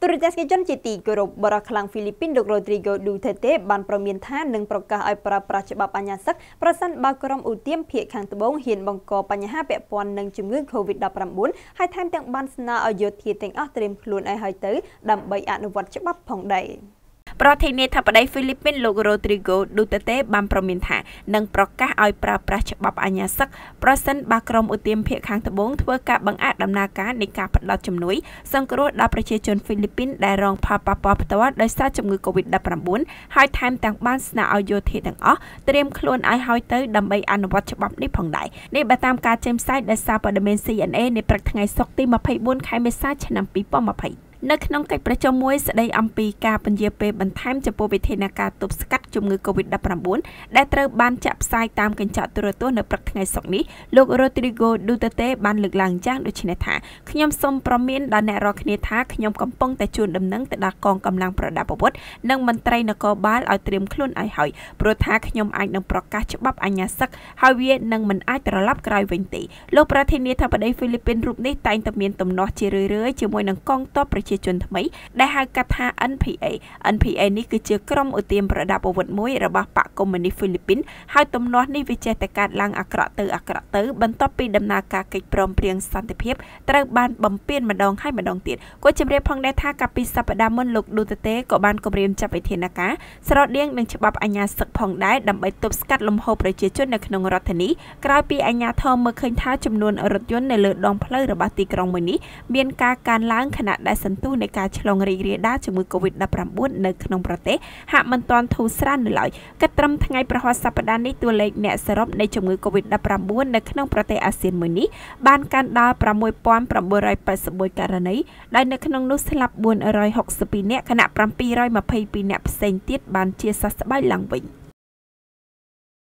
ទូរទស្សនិកជនជាទីគោរពបរិះខ្លាំងហ្វីលីពីនលោក Rodrigo Duterte បានប្រមានថានឹងប្រកាសឲ្យប្រើប្រាស់ច្បាប់អញ្ញាសឹកប្រសិនបើក្រុមឧទាមភៀកខាងត្បូងហ៊ានបង្កបញ្ហាពាក់ព័ន្ធនឹងជំងឺ COVID-19 ហើយថែមទាំងបានស្នើឲ្យយោធាទាំងអស់ត្រៀមខ្លួនឲ្យហើយទៅដើម្បីអនុវត្តច្បាប់ផងដែរ។ប្រធានាធិបតីហ្វីលីពីនលោក Rodrigo Duterte បានប្រមានថានឹងប្រកាសឲ្យប្រើប្រាស់ច្បាប់អាញាសឹកប្រសិនបើក្រុមឧទាមភាគខាងត្បូងធ្វើការបង្អាក់ដំណើរការនៃការផ្តល់ជំនួយសង្គ្រោះដល់ប្រជាជនហ្វីលីពីនដែលរងផលប៉ះពាល់ផ្ទាល់ដោយសារជំងឺ Covid-19 ហើយថែមទាំងបានស្នើឲ្យយោធាទាំងអស់ត្រៀមខ្លួនឲ្យហើយទៅដើម្បីអនុវត្តច្បាប់នេះផងដែរនេះបើតាមការចេញផ្សាយដោយសារព័ត៌មាន CNA នាព្រឹកថ្ងៃសុក្រទី24ខែមេសាឆ្នាំ2020នៅក្នុងកិច្ចប្រជុំមួយស្តីអំពីការពន្យាពេលបន្ថែមចំពោះវិធានការទប់ស្កាត់ជំងឺ Covid-19 ដែលត្រូវបានចាក់ផ្សាយតាមកញ្ចក់ទូរទស្សន៍នៅព្រឹកថ្ងៃសុក្រនេះលោក Rodrigo Duterte បានលើកឡើងយ៉ាងដូចនេះថាខ្ញុំសូមប្រមានដល់អ្នករាល់គ្នាថាខ្ញុំកំពុងតែជួនដំណឹងទៅដល់កងកម្លាំងប្រដាប់អាវុធនិងមន្ត្រីនគរបាលឲ្យត្រៀមខ្លួនឲ្យហើយព្រោះថាខ្ញុំអាចនឹងប្រកាសច្បាប់អញ្ញាសឹកហើយវានឹងមិនអាចត្រឡប់ក្រោយវិញទេលោកប្រធានាធិបតីហ្វីលីពីនរូបនេះតែងតែមានទំនាស់ជារឿយៗជាមួយនឹងកងទ័ពប្រជាប្រជាជនថ្មីដែលហៅកាត់ថា NPA NPA នេះគឺជាក្រុមឧទាមប្រដាប់អាវុធមួយរបស់បកកុម្មុយនីសហ្វីលីពីនហើយទំនាស់នេះវាចេះតែកើតឡើងអាក្រក់ទៅអាក្រក់ទៅបន្ទាប់ពីដំណើរការកិច្ចព្រមព្រៀងសន្តិភាពត្រូវបានបំពេញម្ដងហើយម្ដងទៀតគាត់ជម្រាបផងដែរថាកាលពីសប្ដាហ៍មុនលោកឌូតតេក៏បានគម្រាមចាត់វិធានការស្រដៀងនឹងច្បាប់អាជ្ញាសឹកផងដែរដើម្បីទប់ស្កាត់លំហូរប្រជាជននៅក្នុងរដ្ឋធានីក្រោយពីអាជ្ញាធរមើលឃើញថាចំនួនរថយន្តនៅលើដងផ្លូវរបស់ទីក្រុងមួយនេះមានការកើនឡើងខណៈដែលសន្ទទោសនៃការឆ្លងរីករាលដាលជំងឺ Covid-19 នៅក្នុងប្រទេសហាក់មិនទាន់ធូរស្បើយនៅឡើយគិតត្រឹមថ្ងៃប្រហ័សសប្តាហ៍នេះតួលេខអ្នកសរុបនៃជំងឺ Covid-19 នៅក្នុងប្រទេសអាស៊ានមួយនេះបានកើនដល់6981ករណីដែលនៅក្នុងនោះស្លាប់462នាក់ខណៈ722នាក់ផ្សេងទៀតបានជាសះស្បើយឡើងវិញ។